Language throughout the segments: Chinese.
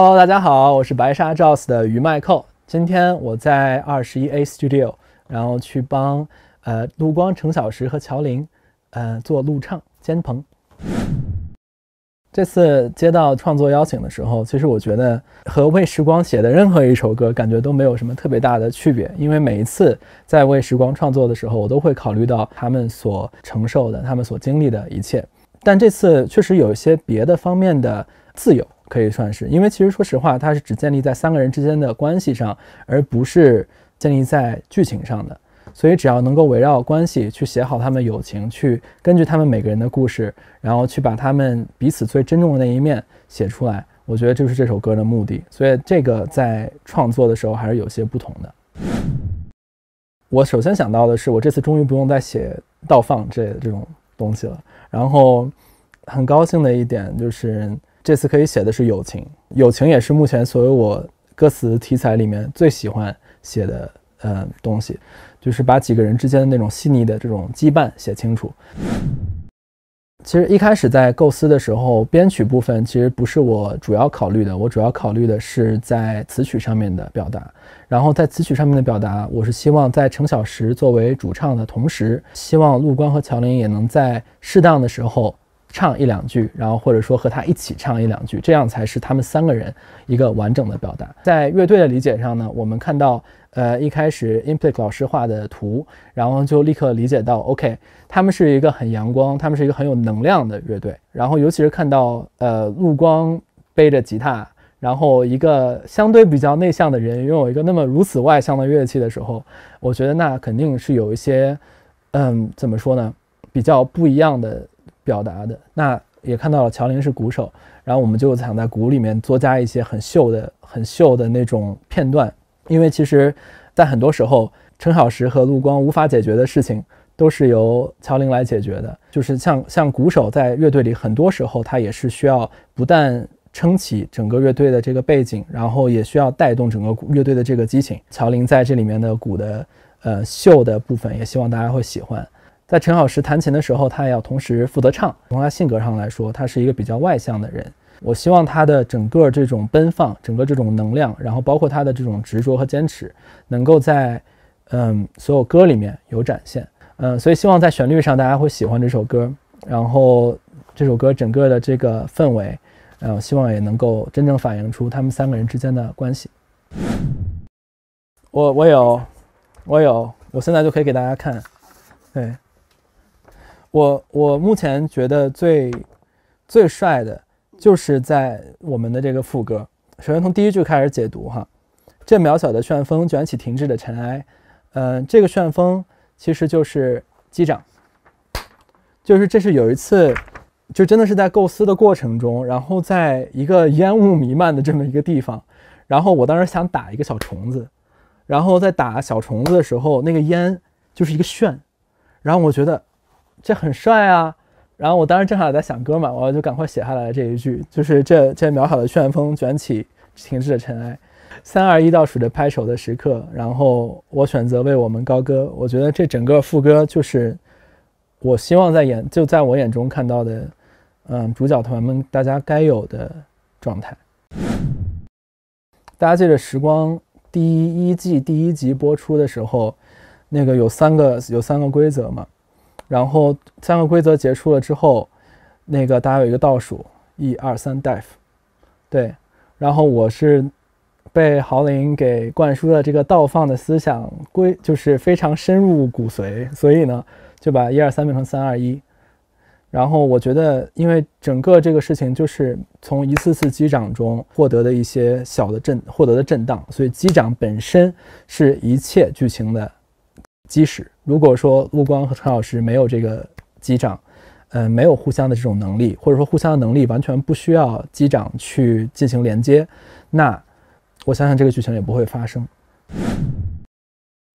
Hello，大家好，我是白沙 j o s s 的于麦寇。今天我在二十一 A Studio，然后去帮呃陆光、程小时和乔林呃做录唱监棚。这次接到创作邀请的时候，其实我觉得和为时光写的任何一首歌，感觉都没有什么特别大的区别。因为每一次在为时光创作的时候，我都会考虑到他们所承受的、他们所经历的一切。但这次确实有一些别的方面的自由。可以算是，因为其实说实话，它是只建立在三个人之间的关系上，而不是建立在剧情上的。所以，只要能够围绕关系去写好他们友情，去根据他们每个人的故事，然后去把他们彼此最珍重的那一面写出来，我觉得就是这首歌的目的。所以，这个在创作的时候还是有些不同的。我首先想到的是，我这次终于不用再写倒放这这种东西了。然后，很高兴的一点就是。这次可以写的是友情，友情也是目前所有我歌词题材里面最喜欢写的呃东西，就是把几个人之间的那种细腻的这种羁绊写清楚。其实一开始在构思的时候，编曲部分其实不是我主要考虑的，我主要考虑的是在词曲上面的表达。然后在词曲上面的表达，我是希望在程小时作为主唱的同时，希望陆光和乔林也能在适当的时候。唱一两句，然后或者说和他一起唱一两句，这样才是他们三个人一个完整的表达。在乐队的理解上呢，我们看到，呃，一开始 Impact 老师画的图，然后就立刻理解到，OK，他们是一个很阳光，他们是一个很有能量的乐队。然后尤其是看到，呃，陆光背着吉他，然后一个相对比较内向的人拥有一个那么如此外向的乐器的时候，我觉得那肯定是有一些，嗯，怎么说呢，比较不一样的。表达的那也看到了，乔林是鼓手，然后我们就想在鼓里面多加一些很秀的、很秀的那种片段，因为其实，在很多时候，陈小石和陆光无法解决的事情，都是由乔林来解决的。就是像像鼓手在乐队里，很多时候他也是需要不但撑起整个乐队的这个背景，然后也需要带动整个乐队的这个激情。乔林在这里面的鼓的呃秀的部分，也希望大家会喜欢。在陈老师弹琴的时候，他也要同时负责唱。从他性格上来说，他是一个比较外向的人。我希望他的整个这种奔放，整个这种能量，然后包括他的这种执着和坚持，能够在嗯所有歌里面有展现。嗯，所以希望在旋律上大家会喜欢这首歌，然后这首歌整个的这个氛围，呃，希望也能够真正反映出他们三个人之间的关系。我我有，我有，我现在就可以给大家看，对。我我目前觉得最最帅的就是在我们的这个副歌。首先从第一句开始解读哈，这渺小的旋风卷起停滞的尘埃。嗯，这个旋风其实就是机长，就是这是有一次，就真的是在构思的过程中，然后在一个烟雾弥漫的这么一个地方，然后我当时想打一个小虫子，然后在打小虫子的时候，那个烟就是一个旋，然后我觉得。这很帅啊！然后我当时正好在想歌嘛，我就赶快写下来这一句，就是这这渺小的旋风卷起停滞的尘埃。三二一倒数着拍手的时刻，然后我选择为我们高歌。我觉得这整个副歌就是我希望在眼，就在我眼中看到的，嗯，主角团们大家该有的状态。大家记得《时光》第一季第一集播出的时候，那个有三个有三个规则嘛。然后三个规则结束了之后，那个大家有一个倒数，一二三 d i v e 对，然后我是被郝林给灌输的这个倒放的思想，规就是非常深入骨髓，所以呢，就把一二三变成三二一。然后我觉得，因为整个这个事情就是从一次次击掌中获得的一些小的震，获得的震荡，所以击掌本身是一切剧情的基石。如果说陆光和陈老师没有这个机长，呃，没有互相的这种能力，或者说互相的能力完全不需要机长去进行连接，那我相信这个剧情也不会发生。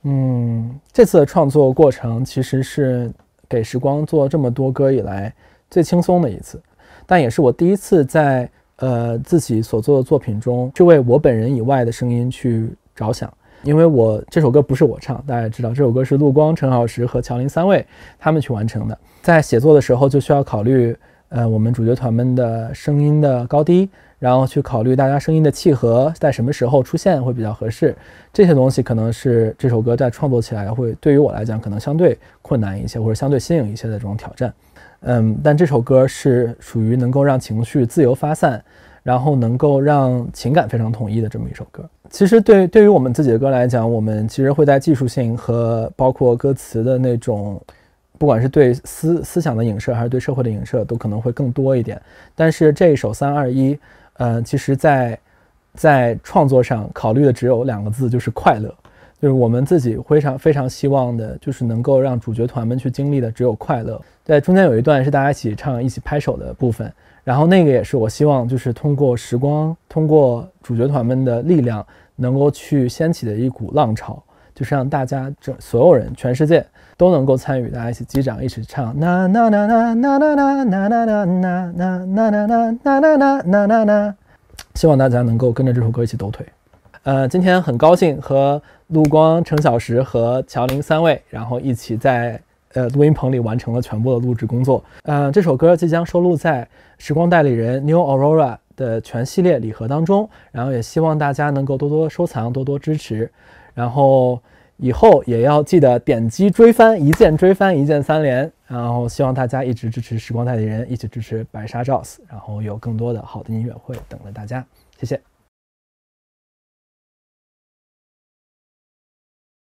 嗯，这次的创作过程其实是给时光做这么多歌以来最轻松的一次，但也是我第一次在呃自己所做的作品中，去为我本人以外的声音去着想。因为我这首歌不是我唱，大家知道这首歌是陆光、陈老石和乔林三位他们去完成的。在写作的时候就需要考虑，呃，我们主角团们的声音的高低，然后去考虑大家声音的契合，在什么时候出现会比较合适。这些东西可能是这首歌在创作起来会对于我来讲可能相对困难一些，或者相对新颖一些的这种挑战。嗯，但这首歌是属于能够让情绪自由发散。然后能够让情感非常统一的这么一首歌，其实对对于我们自己的歌来讲，我们其实会在技术性和包括歌词的那种，不管是对思思想的影射还是对社会的影射，都可能会更多一点。但是这一首三二一，呃，其实，在在创作上考虑的只有两个字，就是快乐，就是我们自己非常非常希望的，就是能够让主角团们去经历的只有快乐。在中间有一段是大家一起唱、一起拍手的部分。然后那个也是我希望，就是通过时光，通过主角团们的力量，能够去掀起的一股浪潮，就是让大家这所有人、全世界都能够参与，大家一起击掌，一起唱 na na na na na na na na na na 希望大家能够跟着这首歌一起抖腿。呃，今天很高兴和陆光、程小时和乔林三位，然后一起在。呃，录音棚里完成了全部的录制工作。嗯，这首歌即将收录在《时光代理人》New Aurora 的全系列礼盒当中。然后也希望大家能够多多收藏，多多支持。然后以后也要记得点击追番，一键追番，一键三连。然后希望大家一直支持《时光代理人》，一起支持白沙 Jaws。然后有更多的好的音乐会等着大家。谢谢。